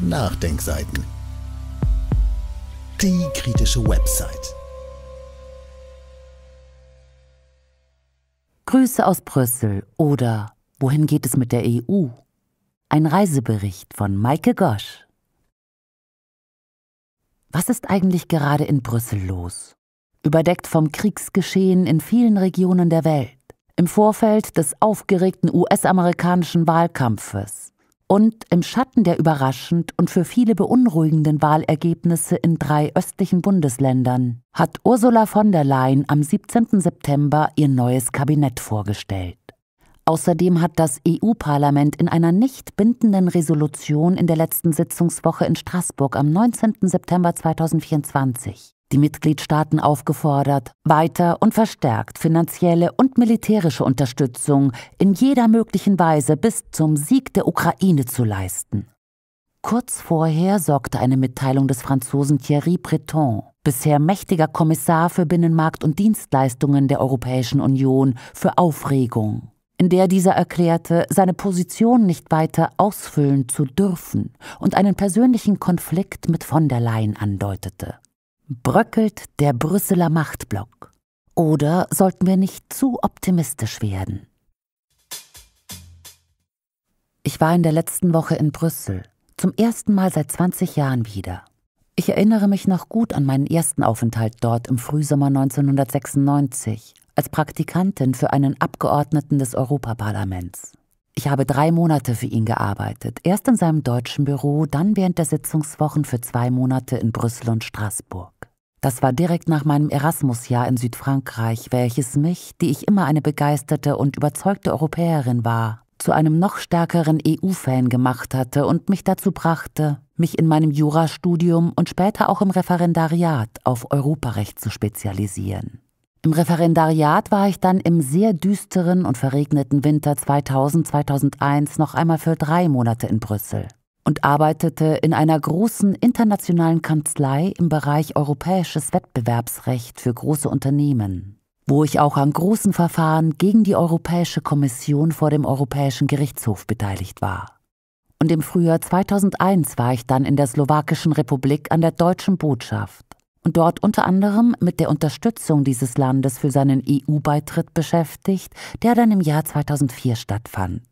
Nachdenkseiten. Die kritische Website. Grüße aus Brüssel oder Wohin geht es mit der EU? Ein Reisebericht von Maike Gosch. Was ist eigentlich gerade in Brüssel los? Überdeckt vom Kriegsgeschehen in vielen Regionen der Welt, im Vorfeld des aufgeregten US-amerikanischen Wahlkampfes, und im Schatten der überraschend und für viele beunruhigenden Wahlergebnisse in drei östlichen Bundesländern hat Ursula von der Leyen am 17. September ihr neues Kabinett vorgestellt. Außerdem hat das EU-Parlament in einer nicht bindenden Resolution in der letzten Sitzungswoche in Straßburg am 19. September 2024 die Mitgliedstaaten aufgefordert, weiter und verstärkt finanzielle und militärische Unterstützung in jeder möglichen Weise bis zum Sieg der Ukraine zu leisten. Kurz vorher sorgte eine Mitteilung des Franzosen Thierry Breton, bisher mächtiger Kommissar für Binnenmarkt und Dienstleistungen der Europäischen Union, für Aufregung in der dieser erklärte, seine Position nicht weiter ausfüllen zu dürfen und einen persönlichen Konflikt mit von der Leyen andeutete. Bröckelt der Brüsseler Machtblock? Oder sollten wir nicht zu optimistisch werden? Ich war in der letzten Woche in Brüssel, zum ersten Mal seit 20 Jahren wieder. Ich erinnere mich noch gut an meinen ersten Aufenthalt dort im Frühsommer 1996 als Praktikantin für einen Abgeordneten des Europaparlaments. Ich habe drei Monate für ihn gearbeitet, erst in seinem deutschen Büro, dann während der Sitzungswochen für zwei Monate in Brüssel und Straßburg. Das war direkt nach meinem Erasmus-Jahr in Südfrankreich, welches mich, die ich immer eine begeisterte und überzeugte Europäerin war, zu einem noch stärkeren EU-Fan gemacht hatte und mich dazu brachte, mich in meinem Jurastudium und später auch im Referendariat auf Europarecht zu spezialisieren. Im Referendariat war ich dann im sehr düsteren und verregneten Winter 2000-2001 noch einmal für drei Monate in Brüssel und arbeitete in einer großen internationalen Kanzlei im Bereich europäisches Wettbewerbsrecht für große Unternehmen, wo ich auch an großen Verfahren gegen die Europäische Kommission vor dem Europäischen Gerichtshof beteiligt war. Und im Frühjahr 2001 war ich dann in der Slowakischen Republik an der deutschen Botschaft und dort unter anderem mit der Unterstützung dieses Landes für seinen EU-Beitritt beschäftigt, der dann im Jahr 2004 stattfand.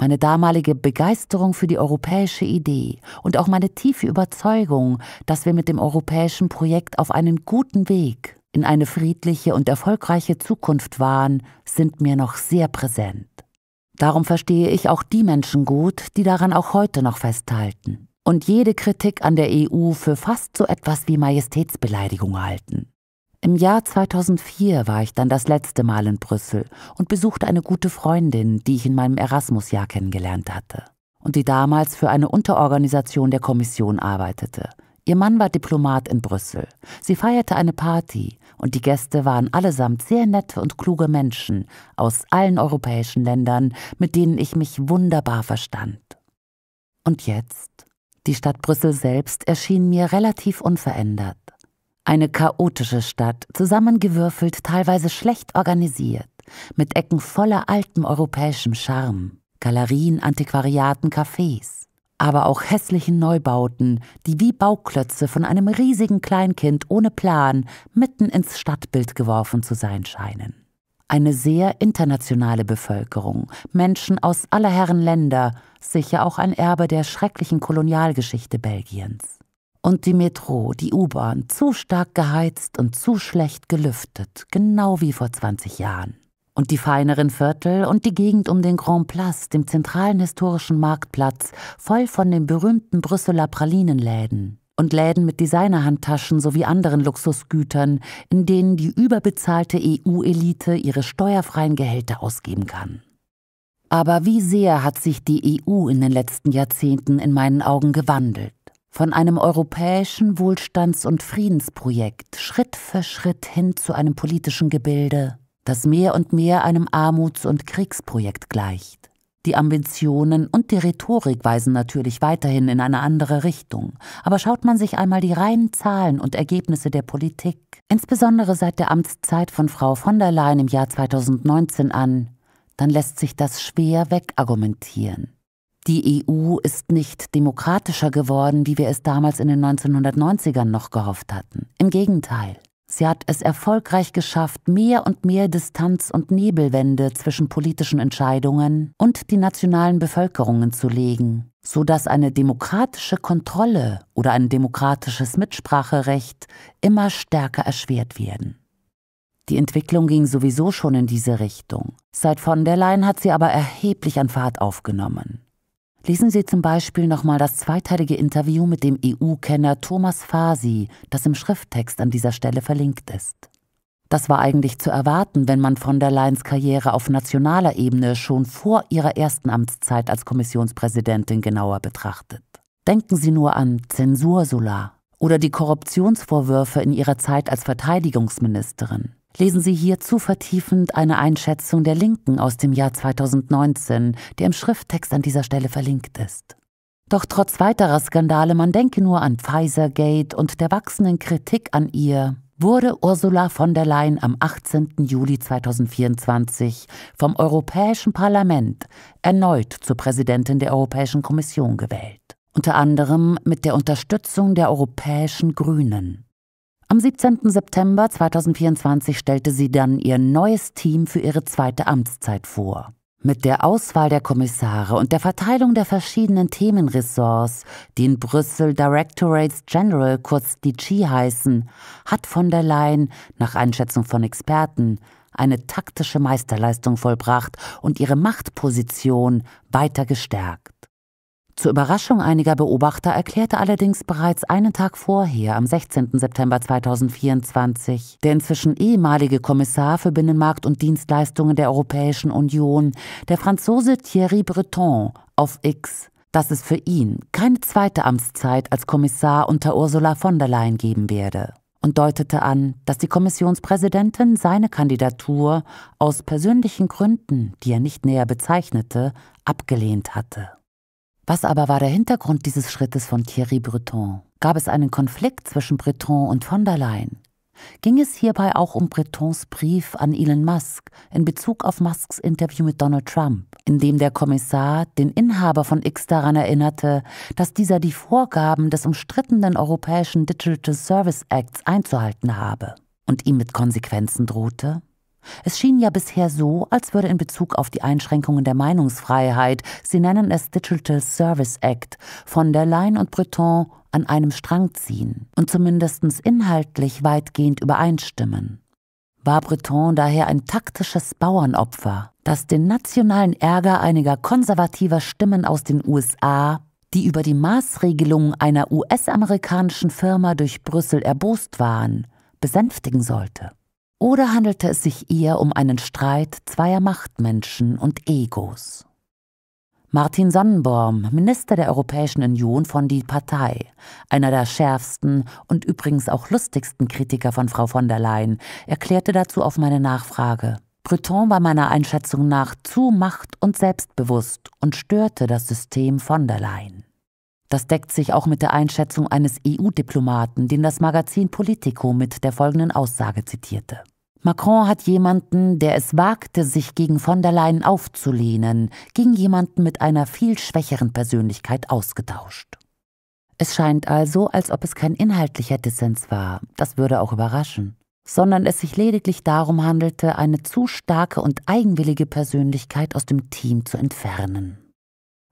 Meine damalige Begeisterung für die europäische Idee und auch meine tiefe Überzeugung, dass wir mit dem europäischen Projekt auf einen guten Weg in eine friedliche und erfolgreiche Zukunft waren, sind mir noch sehr präsent. Darum verstehe ich auch die Menschen gut, die daran auch heute noch festhalten und jede Kritik an der EU für fast so etwas wie Majestätsbeleidigung halten. Im Jahr 2004 war ich dann das letzte Mal in Brüssel und besuchte eine gute Freundin, die ich in meinem Erasmus-Jahr kennengelernt hatte und die damals für eine Unterorganisation der Kommission arbeitete. Ihr Mann war Diplomat in Brüssel. Sie feierte eine Party und die Gäste waren allesamt sehr nette und kluge Menschen aus allen europäischen Ländern, mit denen ich mich wunderbar verstand. Und jetzt die Stadt Brüssel selbst erschien mir relativ unverändert. Eine chaotische Stadt, zusammengewürfelt, teilweise schlecht organisiert, mit Ecken voller altem europäischem Charme, Galerien, Antiquariaten, Cafés, aber auch hässlichen Neubauten, die wie Bauklötze von einem riesigen Kleinkind ohne Plan mitten ins Stadtbild geworfen zu sein scheinen eine sehr internationale Bevölkerung, Menschen aus aller Herren Länder, sicher auch ein Erbe der schrecklichen Kolonialgeschichte Belgiens. Und die Metro, die U-Bahn, zu stark geheizt und zu schlecht gelüftet, genau wie vor 20 Jahren. Und die feineren Viertel und die Gegend um den Grand Place, dem zentralen historischen Marktplatz, voll von den berühmten Brüsseler Pralinenläden und Läden mit Designerhandtaschen sowie anderen Luxusgütern, in denen die überbezahlte EU-Elite ihre steuerfreien Gehälter ausgeben kann. Aber wie sehr hat sich die EU in den letzten Jahrzehnten in meinen Augen gewandelt? Von einem europäischen Wohlstands- und Friedensprojekt Schritt für Schritt hin zu einem politischen Gebilde, das mehr und mehr einem Armuts- und Kriegsprojekt gleicht. Die Ambitionen und die Rhetorik weisen natürlich weiterhin in eine andere Richtung, aber schaut man sich einmal die reinen Zahlen und Ergebnisse der Politik, insbesondere seit der Amtszeit von Frau von der Leyen im Jahr 2019 an, dann lässt sich das schwer wegargumentieren. Die EU ist nicht demokratischer geworden, wie wir es damals in den 1990ern noch gehofft hatten. Im Gegenteil. Sie hat es erfolgreich geschafft, mehr und mehr Distanz und Nebelwände zwischen politischen Entscheidungen und die nationalen Bevölkerungen zu legen, so dass eine demokratische Kontrolle oder ein demokratisches Mitspracherecht immer stärker erschwert werden. Die Entwicklung ging sowieso schon in diese Richtung. Seit von der Leyen hat sie aber erheblich an Fahrt aufgenommen. Lesen Sie zum Beispiel nochmal das zweiteilige Interview mit dem EU-Kenner Thomas Fasi, das im Schrifttext an dieser Stelle verlinkt ist. Das war eigentlich zu erwarten, wenn man von der Leyens Karriere auf nationaler Ebene schon vor ihrer ersten Amtszeit als Kommissionspräsidentin genauer betrachtet. Denken Sie nur an Zensursula oder die Korruptionsvorwürfe in ihrer Zeit als Verteidigungsministerin lesen Sie hierzu vertiefend eine Einschätzung der Linken aus dem Jahr 2019, die im Schrifttext an dieser Stelle verlinkt ist. Doch trotz weiterer Skandale, man denke nur an Pfizer-Gate und der wachsenden Kritik an ihr, wurde Ursula von der Leyen am 18. Juli 2024 vom Europäischen Parlament erneut zur Präsidentin der Europäischen Kommission gewählt. Unter anderem mit der Unterstützung der Europäischen Grünen. Am 17. September 2024 stellte sie dann ihr neues Team für ihre zweite Amtszeit vor. Mit der Auswahl der Kommissare und der Verteilung der verschiedenen Themenressorts, die in Brüssel Directorates General kurz DG heißen, hat von der Leyen, nach Einschätzung von Experten, eine taktische Meisterleistung vollbracht und ihre Machtposition weiter gestärkt. Zur Überraschung einiger Beobachter erklärte allerdings bereits einen Tag vorher, am 16. September 2024, der inzwischen ehemalige Kommissar für Binnenmarkt und Dienstleistungen der Europäischen Union, der Franzose Thierry Breton, auf X, dass es für ihn keine zweite Amtszeit als Kommissar unter Ursula von der Leyen geben werde und deutete an, dass die Kommissionspräsidentin seine Kandidatur aus persönlichen Gründen, die er nicht näher bezeichnete, abgelehnt hatte. Was aber war der Hintergrund dieses Schrittes von Thierry Breton? Gab es einen Konflikt zwischen Breton und von der Leyen? Ging es hierbei auch um Bretons Brief an Elon Musk in Bezug auf Musks Interview mit Donald Trump, in dem der Kommissar den Inhaber von X daran erinnerte, dass dieser die Vorgaben des umstrittenen europäischen Digital Service Acts einzuhalten habe und ihm mit Konsequenzen drohte? Es schien ja bisher so, als würde in Bezug auf die Einschränkungen der Meinungsfreiheit, sie nennen es Digital Service Act, von der Leyen und Breton an einem Strang ziehen und zumindest inhaltlich weitgehend übereinstimmen. War Breton daher ein taktisches Bauernopfer, das den nationalen Ärger einiger konservativer Stimmen aus den USA, die über die Maßregelung einer US-amerikanischen Firma durch Brüssel erbost waren, besänftigen sollte. Oder handelte es sich eher um einen Streit zweier Machtmenschen und Egos? Martin Sonnenborn, Minister der Europäischen Union von Die Partei, einer der schärfsten und übrigens auch lustigsten Kritiker von Frau von der Leyen, erklärte dazu auf meine Nachfrage. Breton war meiner Einschätzung nach zu macht- und selbstbewusst und störte das System von der Leyen. Das deckt sich auch mit der Einschätzung eines EU-Diplomaten, den das Magazin Politico mit der folgenden Aussage zitierte. Macron hat jemanden, der es wagte, sich gegen von der Leyen aufzulehnen, gegen jemanden mit einer viel schwächeren Persönlichkeit ausgetauscht. Es scheint also, als ob es kein inhaltlicher Dissens war, das würde auch überraschen, sondern es sich lediglich darum handelte, eine zu starke und eigenwillige Persönlichkeit aus dem Team zu entfernen.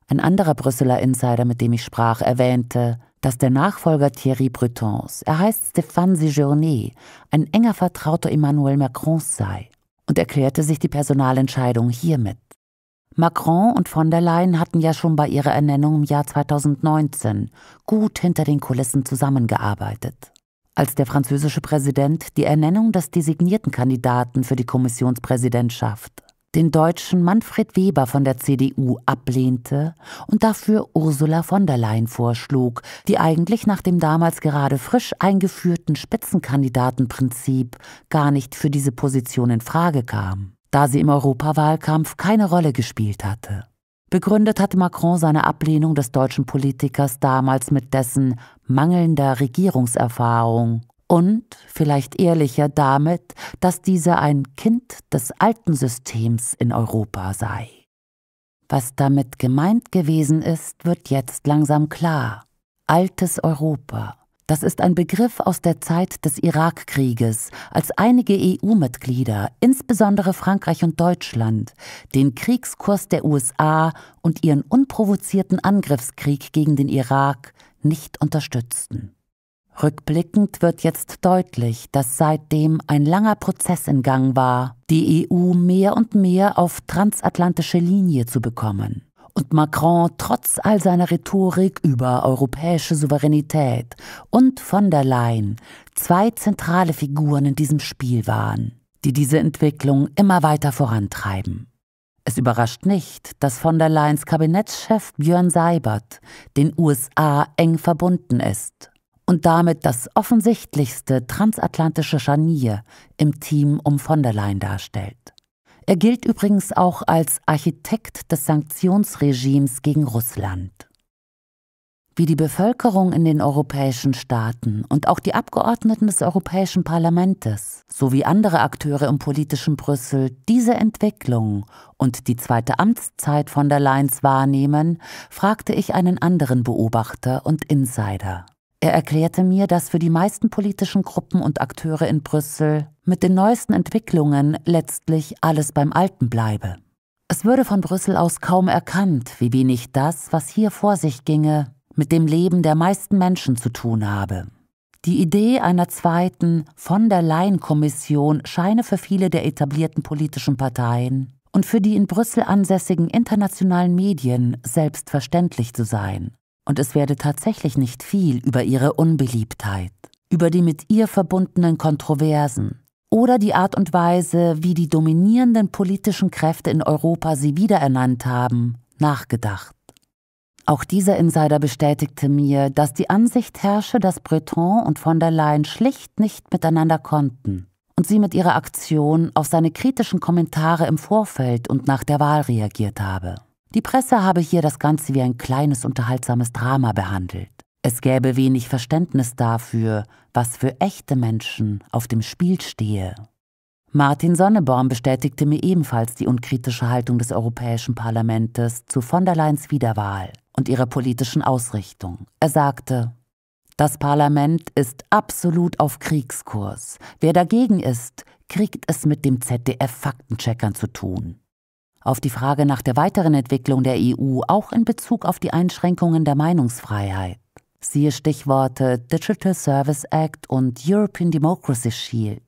Ein anderer Brüsseler Insider, mit dem ich sprach, erwähnte, dass der Nachfolger Thierry Bretons, er heißt Stéphane Séjourné, ein enger Vertrauter Emmanuel Macrons sei und erklärte sich die Personalentscheidung hiermit. Macron und von der Leyen hatten ja schon bei ihrer Ernennung im Jahr 2019 gut hinter den Kulissen zusammengearbeitet. Als der französische Präsident die Ernennung des designierten Kandidaten für die Kommissionspräsidentschaft den Deutschen Manfred Weber von der CDU ablehnte und dafür Ursula von der Leyen vorschlug, die eigentlich nach dem damals gerade frisch eingeführten Spitzenkandidatenprinzip gar nicht für diese Position in Frage kam, da sie im Europawahlkampf keine Rolle gespielt hatte. Begründet hatte Macron seine Ablehnung des deutschen Politikers damals mit dessen mangelnder Regierungserfahrung und vielleicht ehrlicher damit, dass dieser ein Kind des alten Systems in Europa sei. Was damit gemeint gewesen ist, wird jetzt langsam klar. Altes Europa. Das ist ein Begriff aus der Zeit des Irakkrieges, als einige EU-Mitglieder, insbesondere Frankreich und Deutschland, den Kriegskurs der USA und ihren unprovozierten Angriffskrieg gegen den Irak nicht unterstützten. Rückblickend wird jetzt deutlich, dass seitdem ein langer Prozess in Gang war, die EU mehr und mehr auf transatlantische Linie zu bekommen und Macron trotz all seiner Rhetorik über europäische Souveränität und von der Leyen zwei zentrale Figuren in diesem Spiel waren, die diese Entwicklung immer weiter vorantreiben. Es überrascht nicht, dass von der Leyens Kabinettschef Björn Seibert den USA eng verbunden ist und damit das offensichtlichste transatlantische Scharnier im Team um von der Leyen darstellt. Er gilt übrigens auch als Architekt des Sanktionsregimes gegen Russland. Wie die Bevölkerung in den europäischen Staaten und auch die Abgeordneten des Europäischen Parlaments sowie andere Akteure im politischen Brüssel diese Entwicklung und die zweite Amtszeit von der Leyen wahrnehmen, fragte ich einen anderen Beobachter und Insider. Er erklärte mir, dass für die meisten politischen Gruppen und Akteure in Brüssel mit den neuesten Entwicklungen letztlich alles beim Alten bleibe. Es würde von Brüssel aus kaum erkannt, wie wenig das, was hier vor sich ginge, mit dem Leben der meisten Menschen zu tun habe. Die Idee einer zweiten von der Leyen-Kommission scheine für viele der etablierten politischen Parteien und für die in Brüssel ansässigen internationalen Medien selbstverständlich zu sein und es werde tatsächlich nicht viel über ihre Unbeliebtheit, über die mit ihr verbundenen Kontroversen oder die Art und Weise, wie die dominierenden politischen Kräfte in Europa sie wiederernannt haben, nachgedacht. Auch dieser Insider bestätigte mir, dass die Ansicht herrsche, dass Breton und von der Leyen schlicht nicht miteinander konnten und sie mit ihrer Aktion auf seine kritischen Kommentare im Vorfeld und nach der Wahl reagiert habe. Die Presse habe hier das Ganze wie ein kleines unterhaltsames Drama behandelt. Es gäbe wenig Verständnis dafür, was für echte Menschen auf dem Spiel stehe. Martin Sonneborn bestätigte mir ebenfalls die unkritische Haltung des Europäischen Parlaments zu von der Leyen's Wiederwahl und ihrer politischen Ausrichtung. Er sagte, das Parlament ist absolut auf Kriegskurs. Wer dagegen ist, kriegt es mit dem ZDF-Faktencheckern zu tun. Auf die Frage nach der weiteren Entwicklung der EU auch in Bezug auf die Einschränkungen der Meinungsfreiheit. Siehe Stichworte Digital Service Act und European Democracy Shield,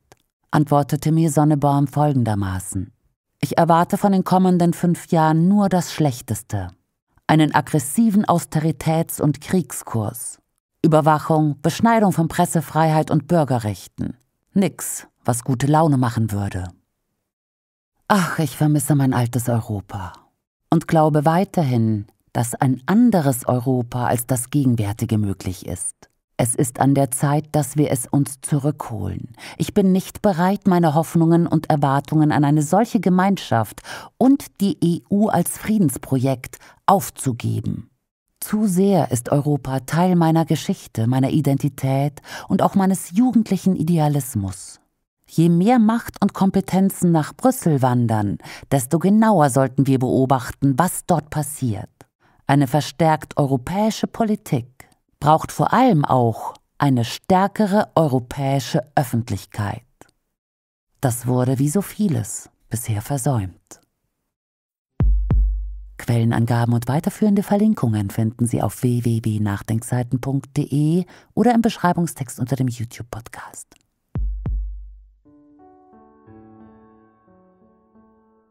antwortete mir Sonneborn folgendermaßen. Ich erwarte von den kommenden fünf Jahren nur das Schlechteste. Einen aggressiven Austeritäts- und Kriegskurs. Überwachung, Beschneidung von Pressefreiheit und Bürgerrechten. Nix, was gute Laune machen würde. Ach, ich vermisse mein altes Europa und glaube weiterhin, dass ein anderes Europa als das gegenwärtige möglich ist. Es ist an der Zeit, dass wir es uns zurückholen. Ich bin nicht bereit, meine Hoffnungen und Erwartungen an eine solche Gemeinschaft und die EU als Friedensprojekt aufzugeben. Zu sehr ist Europa Teil meiner Geschichte, meiner Identität und auch meines jugendlichen Idealismus. Je mehr Macht und Kompetenzen nach Brüssel wandern, desto genauer sollten wir beobachten, was dort passiert. Eine verstärkt europäische Politik braucht vor allem auch eine stärkere europäische Öffentlichkeit. Das wurde wie so vieles bisher versäumt. Quellenangaben und weiterführende Verlinkungen finden Sie auf www.nachdenkseiten.de oder im Beschreibungstext unter dem YouTube-Podcast.